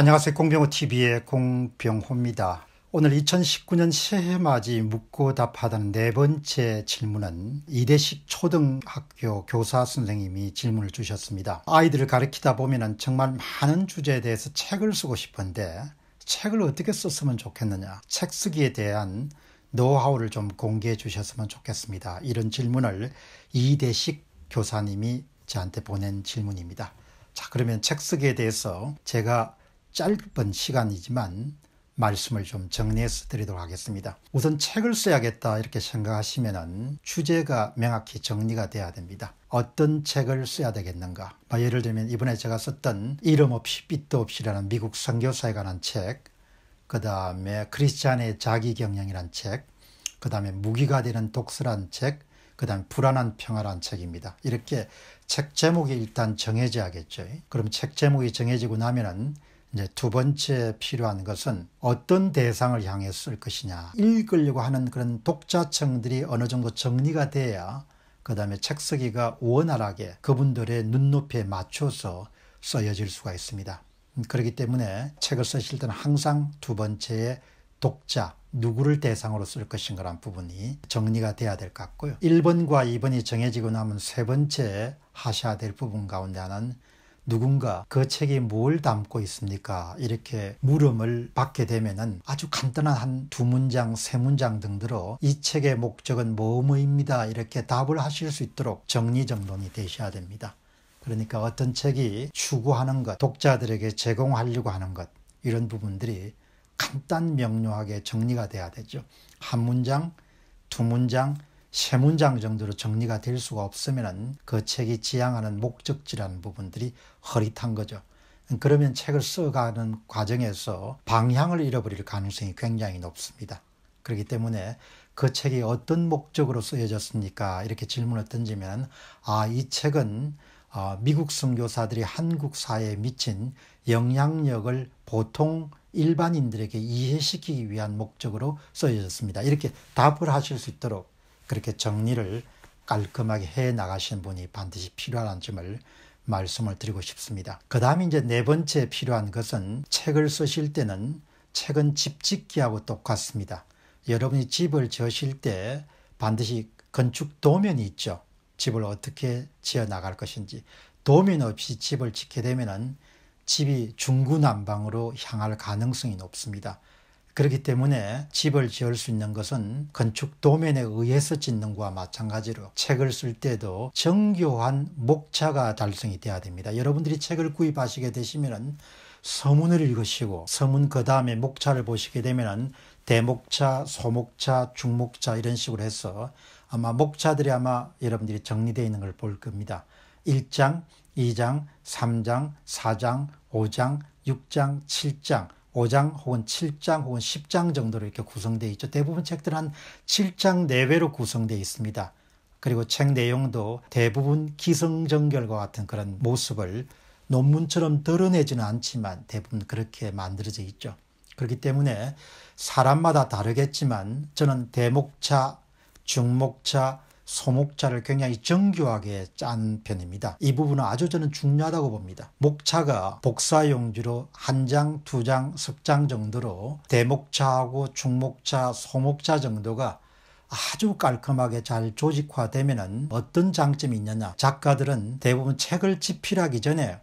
안녕하세요. 공병호TV의 공병호입니다. 오늘 2019년 새해 맞이 묻고 답하던 네 번째 질문은 이대식 초등학교 교사 선생님이 질문을 주셨습니다. 아이들을 가르치다 보면 정말 많은 주제에 대해서 책을 쓰고 싶은데 책을 어떻게 썼으면 좋겠느냐. 책 쓰기에 대한 노하우를 좀 공개해 주셨으면 좋겠습니다. 이런 질문을 이대식 교사님이 저한테 보낸 질문입니다. 자, 그러면 책 쓰기에 대해서 제가 짧은 시간이지만 말씀을 좀 정리해서 드리도록 하겠습니다. 우선 책을 써야겠다 이렇게 생각하시면은 주제가 명확히 정리가 돼야 됩니다. 어떤 책을 써야 되겠는가? 뭐 예를 들면 이번에 제가 썼던 이름 없이 빛도 없이라는 미국 선교사에 관한 책, 그 다음에 크리스찬의 자기 경영이란 책, 그 다음에 무기가 되는 독서란 책, 그 다음 불안한 평화란 책입니다. 이렇게 책 제목이 일단 정해져야겠죠. 그럼 책 제목이 정해지고 나면은 이제 두 번째 필요한 것은 어떤 대상을 향해 쓸 것이냐. 읽으려고 하는 그런 독자층들이 어느 정도 정리가 돼야 그 다음에 책 쓰기가 원활하게 그분들의 눈높이에 맞춰서 써여질 수가 있습니다. 음, 그렇기 때문에 책을 쓰실 때는 항상 두 번째에 독자, 누구를 대상으로 쓸 것인가란 부분이 정리가 돼야 될 것 같고요. 1번과 2번이 정해지고 나면 세 번째 하셔야 될 부분 가운데 하나는 누군가 그 책이 뭘 담고 있습니까? 이렇게 물음을 받게 되면 아주 간단한 한 두 문장, 세 문장 등으로 이 책의 목적은 뭐뭐입니다. 이렇게 답을 하실 수 있도록 정리정돈이 되셔야 됩니다. 그러니까 어떤 책이 추구하는 것, 독자들에게 제공하려고 하는 것, 이런 부분들이 간단 명료하게 정리가 돼야 되죠. 한 문장, 두 문장, 세 문장 정도로 정리가 될 수가 없으면 그 책이 지향하는 목적지라는 부분들이 허릿한 거죠. 그러면 책을 써가는 과정에서 방향을 잃어버릴 가능성이 굉장히 높습니다. 그렇기 때문에 그 책이 어떤 목적으로 쓰여졌습니까? 이렇게 질문을 던지면 아, 이 책은 어, 미국 선교사들이 한국 사회에 미친 영향력을 보통 일반인들에게 이해시키기 위한 목적으로 써졌습니다. 이렇게 답을 하실 수 있도록 그렇게 정리를 깔끔하게 해 나가시는 분이 반드시 필요한 점을 말씀을 드리고 싶습니다. 그 다음 이제 네 번째 필요한 것은 책을 쓰실 때는 책은 집 짓기하고 똑같습니다. 여러분이 집을 지으실 때 반드시 건축 도면이 있죠. 집을 어떻게 지어 나갈 것인지. 도면 없이 집을 짓게 되면 집이 중구난방으로 향할 가능성이 높습니다. 그렇기 때문에 집을 지을 수 있는 것은 건축 도면에 의해서 짓는 것과 마찬가지로 책을 쓸 때도 정교한 목차가 달성이 돼야 됩니다. 여러분들이 책을 구입하시게 되시면 서문을 읽으시고 서문 그 다음에 목차를 보시게 되면 대목차, 소목차, 중목차 이런 식으로 해서 아마 목차들이 아마 여러분들이 정리되어 있는 걸 볼 겁니다. 1장, 2장, 3장, 4장, 5장, 6장, 7장 5장 혹은 7장 혹은 10장 정도로 이렇게 구성되어 있죠. 대부분 책들은 한 7장 내외로 구성되어 있습니다. 그리고 책 내용도 대부분 기성전결과 같은 그런 모습을 논문처럼 드러내지는 않지만 대부분 그렇게 만들어져 있죠. 그렇기 때문에 사람마다 다르겠지만 저는 대목차, 중목차, 소목차를 굉장히 정교하게 짠 편입니다. 이 부분은 아주 저는 중요하다고 봅니다. 목차가 복사용지로 한 장, 두 장, 석 장 정도로 대목차하고 중목차, 소목차 정도가 아주 깔끔하게 잘 조직화되면 어떤 장점이 있느냐 작가들은 대부분 책을 집필하기 전에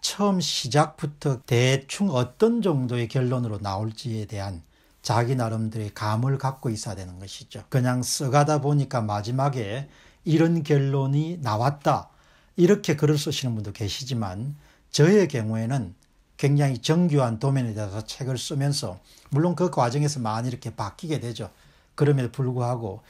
처음 시작부터 대충 어떤 정도의 결론으로 나올지에 대한 자기 나름대로의 감을 갖고 있어야 되는 것이죠. 그냥 써가다 보니까 마지막에 이런 결론이 나왔다. 이렇게 글을 쓰시는 분도 계시지만 저의 경우에는 굉장히 정교한 도면에 대해서 책을 쓰면서 물론 그 과정에서 많이 이렇게 바뀌게 되죠. 그럼에도 불구하고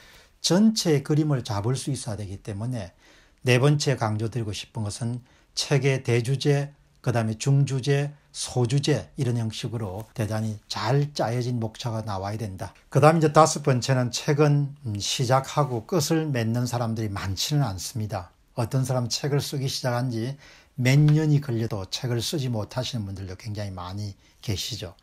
전체 그림을 잡을 수 있어야 되기 때문에 네 번째 강조드리고 싶은 것은 책의 대주제, 그 다음에 중주제, 소주제 이런 형식으로 대단히 잘 짜여진 목차가 나와야 된다. 그 다음 이제 다섯 번째는 책은 음, 시작하고 끝을 맺는 사람들이 많지는 않습니다. 어떤 사람 책을 쓰기 시작한 지 몇 년이 걸려도 책을 쓰지 못하시는 분들도 굉장히 많이 계시죠.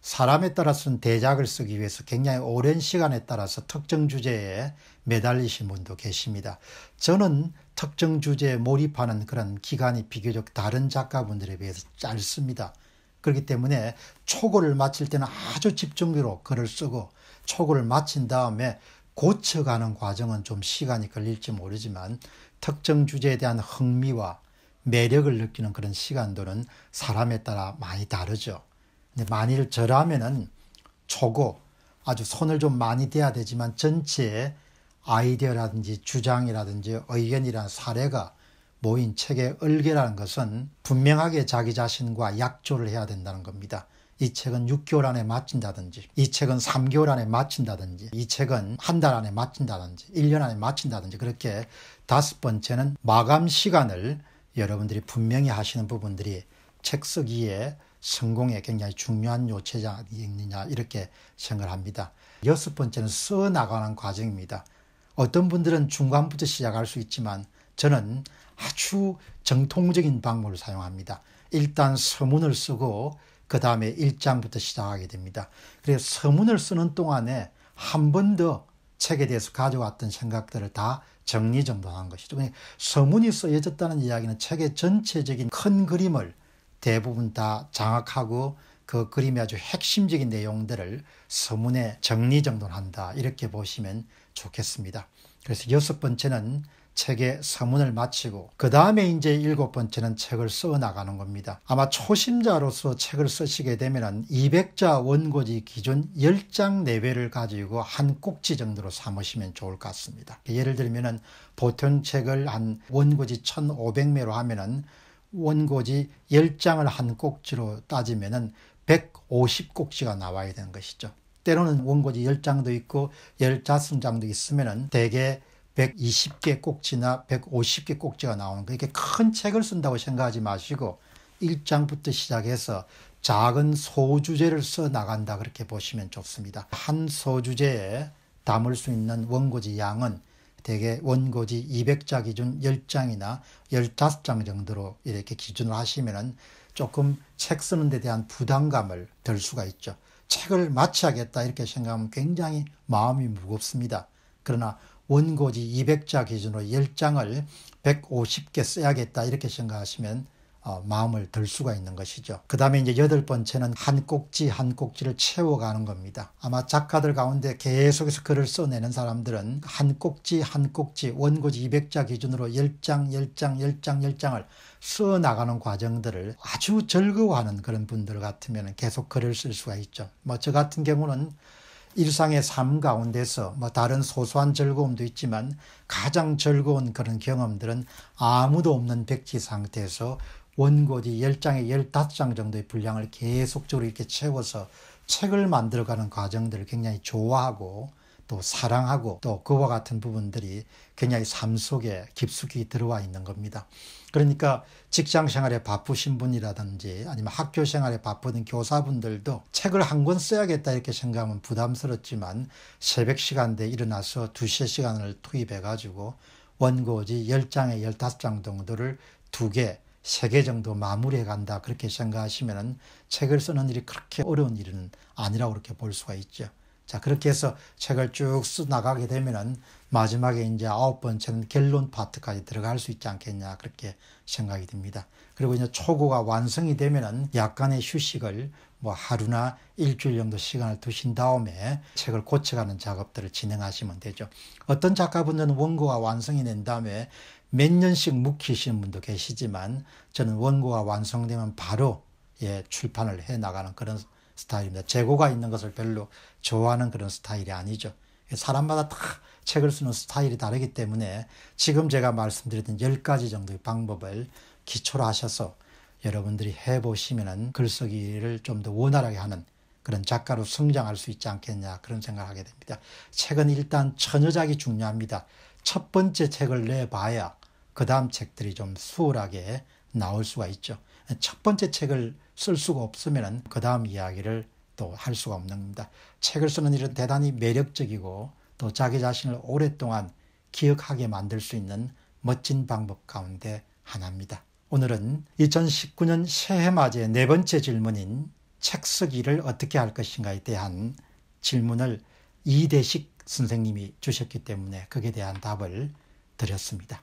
사람에 따라 서는 대작을 쓰기 위해서 굉장히 오랜 시간에 따라서 특정 주제에 매달리신 분도 계십니다. 저는 특정 주제에 몰입하는 그런 기간이 비교적 다른 작가분들에 비해서 짧습니다. 그렇기 때문에 초고를 마칠 때는 아주 집중적으로 글을 쓰고 초고를 마친 다음에 고쳐가는 과정은 좀 시간이 걸릴지 모르지만 특정 주제에 대한 흥미와 매력을 느끼는 그런 시간도는 사람에 따라 많이 다르죠. 근데 만일 저라면은 초고 아주 손을 좀 많이 대야 되지만 전체에 아이디어라든지 주장이라든지 의견이란 사례가 모인 책의 얼개라는 것은 분명하게 자기 자신과 약조를 해야 된다는 겁니다. 이 책은 6개월 안에 마친다든지, 이 책은 3개월 안에 마친다든지, 이 책은 한 달 안에 마친다든지, 1년 안에 마친다든지, 그렇게 다섯 번째는 마감 시간을 여러분들이 분명히 하시는 부분들이 책 쓰기에 성공에 굉장히 중요한 요체장이있느냐 이렇게 생각을 합니다. 여섯 번째는 써나가는 과정입니다. 어떤 분들은 중간부터 시작할 수 있지만 저는 아주 정통적인 방법을 사용합니다. 일단 서문을 쓰고 그 다음에 1장부터 시작하게 됩니다. 그래서 서문을 쓰는 동안에 한 번 더 책에 대해서 가져왔던 생각들을 다 정리정돈한 것이죠. 그러니까 서문이 쓰여졌다는 이야기는 책의 전체적인 큰 그림을 대부분 다 장악하고 그 그림의 아주 핵심적인 내용들을 서문에 정리정돈한다 이렇게 보시면 좋겠습니다. 그래서 여섯 번째는 책의 서문을 마치고 그 다음에 이제 일곱 번째는 책을 써 나가는 겁니다. 아마 초심자로서 책을 쓰시게 되면 200자 원고지 기준 10장 내외를 가지고 한 꼭지 정도로 삼으시면 좋을 것 같습니다. 예를 들면 은 보통 책을 한 원고지 1500매로 하면은 원고지 10장을 한 꼭지로 따지면은 150꼭지가 나와야 되는 것이죠. 때로는 원고지 10장도 있고 15장도 있으면은 대개 120개 꼭지나 150개 꼭지가 나오는 거. 이렇게 큰 책을 쓴다고 생각하지 마시고 1장부터 시작해서 작은 소주제를 써 나간다 그렇게 보시면 좋습니다. 한 소주제에 담을 수 있는 원고지 양은 대개 원고지 200자 기준 10장이나 15장 정도로 이렇게 기준을 하시면은 조금 책 쓰는 데 대한 부담감을 덜 수가 있죠. 책을 마치하겠다 이렇게 생각하면 굉장히 마음이 무겁습니다. 그러나 원고지 200자 기준으로 10장을 150개 써야겠다 이렇게 생각하시면 어, 마음을 들 수가 있는 것이죠. 그 다음에 이제 여덟 번째는 한 꼭지 한 꼭지를 채워가는 겁니다. 아마 작가들 가운데 계속해서 글을 써내는 사람들은 한 꼭지 한 꼭지 원고지 200자 기준으로 10장 10장 10장 10장을 써나가는 과정들을 아주 즐거워하는 그런 분들 같으면 계속 글을 쓸 수가 있죠. 뭐 저 같은 경우는 일상의 삶 가운데서 뭐 다른 소소한 즐거움도 있지만 가장 즐거운 그런 경험들은 아무도 없는 백지 상태에서 원고지 10장에 15장 정도의 분량을 계속적으로 이렇게 채워서 책을 만들어가는 과정들을 굉장히 좋아하고 또 사랑하고 또 그와 같은 부분들이 굉장히 삶 속에 깊숙이 들어와 있는 겁니다. 그러니까 직장 생활에 바쁘신 분이라든지 아니면 학교 생활에 바쁜 교사분들도 책을 한 권 써야겠다 이렇게 생각하면 부담스럽지만 새벽 시간대에 일어나서 두세 시간을 투입해가지고 원고지 10장에 15장 정도를 두개 세개 정도 마무리해 간다 그렇게 생각하시면은 책을 쓰는 일이 그렇게 어려운 일은 아니라고 그렇게 볼 수가 있죠. 자 그렇게 해서 책을 쭉 쓰 나가게 되면은 마지막에 이제 아홉 번째는 결론 파트까지 들어갈 수 있지 않겠냐 그렇게 생각이 듭니다. 그리고 이제 초고가 완성이 되면은 약간의 휴식을 뭐 하루나 일주일 정도 시간을 두신 다음에 책을 고쳐가는 작업들을 진행하시면 되죠. 어떤 작가분들은 원고가 완성이 된 다음에 몇 년씩 묵히시는 분도 계시지만 저는 원고가 완성되면 바로 예, 출판을 해 나가는 그런 스타일입니다. 재고가 있는 것을 별로 좋아하는 그런 스타일이 아니죠. 예, 사람마다 다 책을 쓰는 스타일이 다르기 때문에 지금 제가 말씀드렸던 10가지 정도의 방법을 기초로 하셔서 여러분들이 해보시면은 글쓰기를 좀 더 원활하게 하는 그런 작가로 성장할 수 있지 않겠냐 그런 생각을 하게 됩니다. 책은 일단 천여작이 중요합니다. 첫 번째 책을 내봐야 그 다음 책들이 좀 수월하게 나올 수가 있죠. 첫 번째 책을 쓸 수가 없으면 그 다음 이야기를 또 할 수가 없는 겁니다. 책을 쓰는 일은 대단히 매력적이고 또 자기 자신을 오랫동안 기억하게 만들 수 있는 멋진 방법 가운데 하나입니다. 오늘은 2019년 새해 맞이의 네 번째 질문인 책 쓰기를 어떻게 할 것인가에 대한 질문을 이대식 선생님이 주셨기 때문에 거기에 대한 답을 드렸습니다.